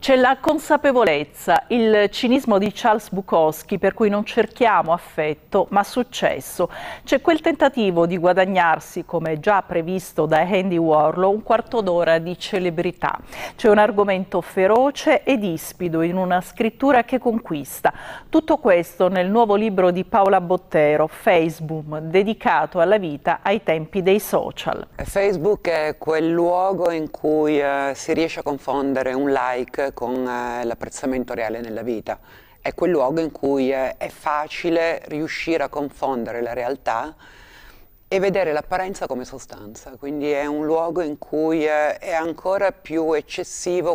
C'è la consapevolezza, il cinismo di Charles Bukowski per cui non cerchiamo affetto ma successo. C'è quel tentativo di guadagnarsi, come già previsto da Andy Warlow, un quarto d'ora di celebrità. C'è un argomento feroce ed ispido in una scrittura che conquista. Tutto questo nel nuovo libro di Paola Bottero, Facebook, dedicato alla vita ai tempi dei social. Facebook è quel luogo in cui eh, si riesce a confondere un like con eh, l'apprezzamento reale nella vita. È quel luogo in cui eh, è facile riuscire a confondere la realtà e vedere l'apparenza come sostanza, quindi è un luogo in cui eh, è ancora più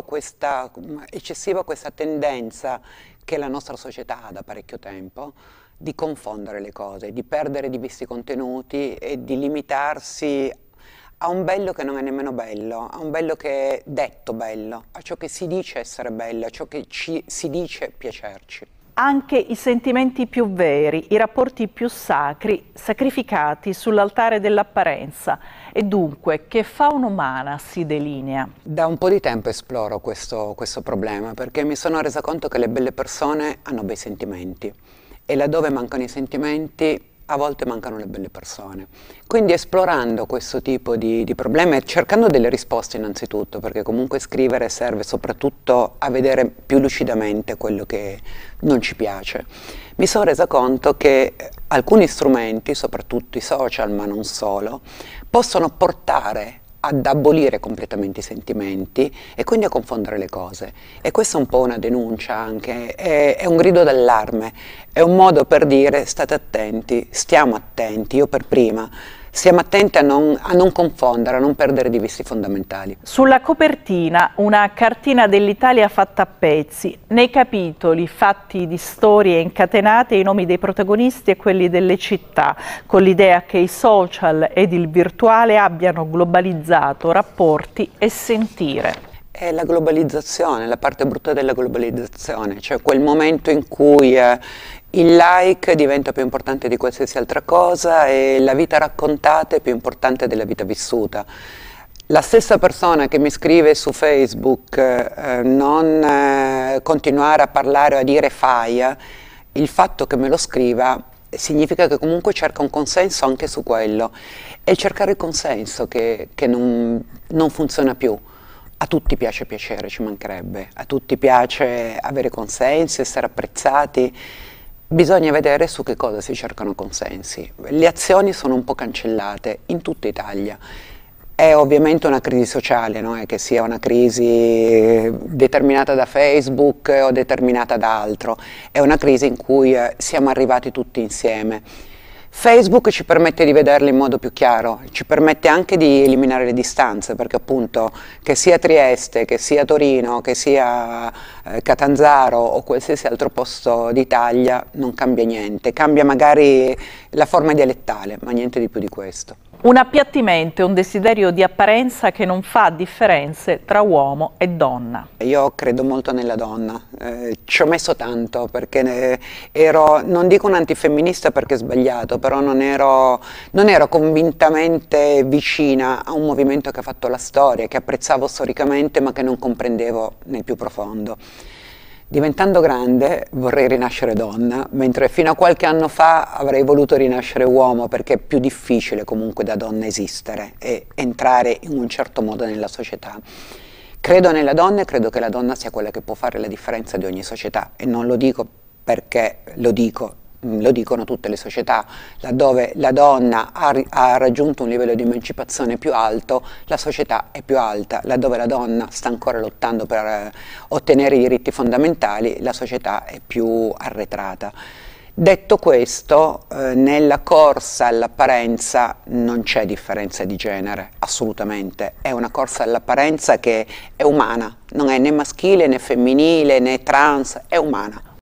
questa, eccessiva questa tendenza che la nostra società ha da parecchio tempo di confondere le cose, di perdere di vista i contenuti e di limitarsi a un bello che non è nemmeno bello, a un bello che è detto bello, a ciò che si dice essere bello, a ciò che ci, si dice piacerci. Anche i sentimenti più veri, i rapporti più sacri, sacrificati sull'altare dell'apparenza e dunque che fauna umana si delinea. Da un po' di tempo esploro questo, questo problema perché mi sono resa conto che le belle persone hanno bei sentimenti e laddove mancano i sentimenti a volte mancano le belle persone. Quindi esplorando questo tipo di, di problema e cercando delle risposte innanzitutto, perché comunque scrivere serve soprattutto a vedere più lucidamente quello che non ci piace, mi sono resa conto che alcuni strumenti, soprattutto i social ma non solo, possono portare ad abolire completamente i sentimenti e quindi a confondere le cose. E questa è un po' una denuncia anche, è, è un grido d'allarme, è un modo per dire state attenti, stiamo attenti, io per prima siamo attenti a non, a non confondere, a non perdere di vista i fondamentali. Sulla copertina una cartina dell'Italia fatta a pezzi, nei capitoli fatti di storie incatenate i nomi dei protagonisti e quelli delle città, con l'idea che i social ed il virtuale abbiano globalizzato rapporti e sentire. È la globalizzazione, la parte brutta della globalizzazione, cioè quel momento in cui eh, il like diventa più importante di qualsiasi altra cosa e la vita raccontata è più importante della vita vissuta. La stessa persona che mi scrive su Facebook eh, non eh, continuare a parlare o a dire faia, il fatto che me lo scriva significa che comunque cerca un consenso anche su quello. È cercare il consenso che, che non, non funziona più. A tutti piace piacere, ci mancherebbe, a tutti piace avere consensi, essere apprezzati. Bisogna vedere su che cosa si cercano consensi. Le azioni sono un po' cancellate in tutta Italia. È ovviamente una crisi sociale, no? che sia una crisi determinata da Facebook o determinata da altro. È una crisi in cui eh, siamo arrivati tutti insieme. Facebook ci permette di vederli in modo più chiaro, ci permette anche di eliminare le distanze, perché appunto che sia Trieste, che sia Torino, che sia eh, Catanzaro o qualsiasi altro posto d'Italia non cambia niente, cambia magari la forma dialettale, ma niente di più di questo. Un appiattimento e un desiderio di apparenza che non fa differenze tra uomo e donna. Io credo molto nella donna, eh, ci ho messo tanto perché eh, ero, non dico un antifemminista perché è sbagliato, però non ero, non ero convintamente vicina a un movimento che ha fatto la storia, che apprezzavo storicamente ma che non comprendevo nel più profondo. Diventando grande vorrei rinascere donna, mentre fino a qualche anno fa avrei voluto rinascere uomo perché è più difficile comunque da donna esistere e entrare in un certo modo nella società. Credo nella donna e credo che la donna sia quella che può fare la differenza di ogni società e non lo dico perché lo dico lo dicono tutte le società, laddove la donna ha, ha, raggiunto un livello di emancipazione più alto, la società è più alta, laddove la donna sta ancora lottando per eh, ottenere i diritti fondamentali, la società è più arretrata. Detto questo, eh, nella corsa all'apparenza non c'è differenza di genere, assolutamente. È una corsa all'apparenza che è umana, non è né maschile né femminile né trans, è umana.